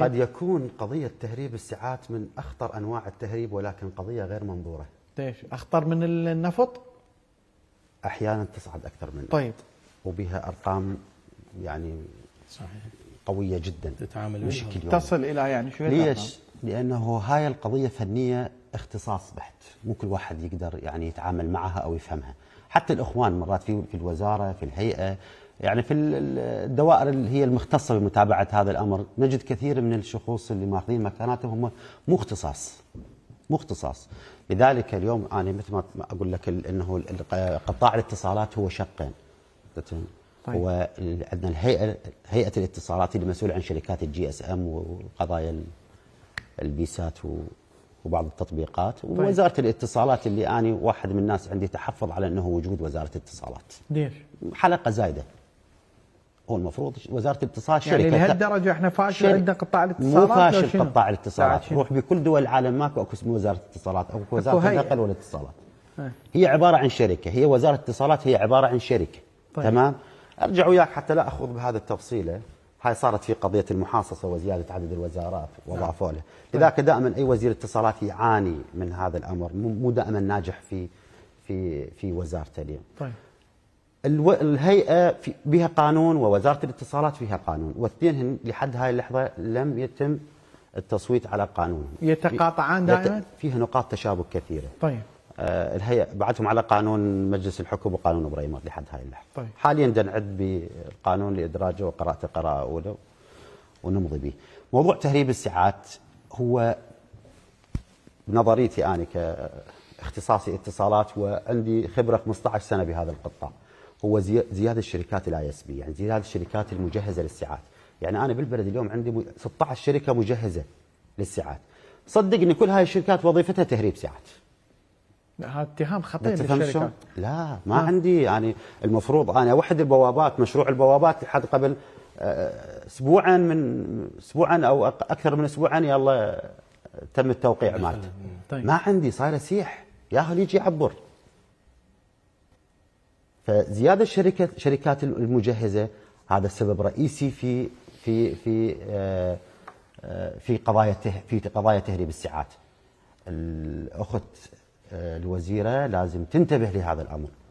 قد يكون قضية تهريب الساعات من أخطر أنواع التهريب ولكن قضية غير منظورة ليش؟ طيب، أخطر من النفط؟ أحيانا تصعد أكثر من طيب وبها أرقام يعني صحيح قوية جدا تتعامل بشكل تصل إلى يعني شو ليش؟ لأنه هاي القضية فنية اختصاص بحت مو كل واحد يقدر يعني يتعامل معها أو يفهمها حتى الإخوان مرات في الوزارة في الهيئة يعني في الدوائر اللي هي المختصه بمتابعه هذا الامر نجد كثير من الشخوص اللي ماخذين مكاناتهم هم مو اختصاص مو اختصاص لذلك اليوم انا مثل ما اقول لك انه قطاع الاتصالات هو شقين طيب. هو عندنا الهيئه هيئه الاتصالات اللي مسؤوله عن شركات الجي اس ام وقضايا البيسات وبعض التطبيقات طيب. ووزاره الاتصالات اللي انا واحد من الناس عندي تحفظ على انه وجود وزاره الاتصالات ليش؟ حلقه زايده هو المفروض وزاره الاتصالات يعني شركه يعني لهالدرجه احنا فاشل عندنا قطاع الاتصالات مو فاشل قطاع الاتصالات روح بكل دول العالم ماكو اكو اسمه وزاره الاتصالات او وزاره النقل والاتصالات هي عباره عن شركه هي وزاره الاتصالات هي عباره عن شركه طيب. تمام ارجع وياك حتى لا اخوض بهذه التفصيله هاي صارت في قضيه المحاصصه وزياده عدد الوزارات نعم. وضعفوا له طيب. لذلك دائما اي وزير اتصالات يعاني من هذا الامر مو دائما ناجح في في في وزارته اليوم طيب الهيئة بها قانون ووزارة الاتصالات فيها قانون والاثنين لحد هاي اللحظة لم يتم التصويت على قانون يتقاطعان دائما فيها نقاط تشابك كثيرة طيب آه الهيئة بعتهم على قانون مجلس الحكم وقانون ابراهيمات لحد هاي اللحظة طيب. حاليا دنعد بالقانون لإدراجه وقراءته قراءة أولى ونمضي به موضوع تهريب الساعات هو نظريتي أنا كاختصاصي اتصالات وعندي خبرة 15 سنة بهذا القطاع هو زياده الشركات الاي اس بي يعني زياده الشركات المجهزه للساعات يعني انا بالبلد اليوم عندي 16 شركه مجهزه للساعات صدقني كل هاي الشركات وظيفتها تهريب ساعات هذا اتهام خطير للشركه لا ما لا. نعم. عندي يعني المفروض انا وحد البوابات مشروع البوابات لحد قبل آه، اسبوعا من اسبوعا او اكثر من اسبوعا يلا تم التوقيع مالته طيب. ما عندي صاير سيح ياهل يجي يعبر فزياده الشركه شركات المجهزه هذا سبب رئيسي في في في آه، آه، في قضايا في قضايا تهريب الساعات الاخت آه، الوزيره لازم تنتبه لهذا الامر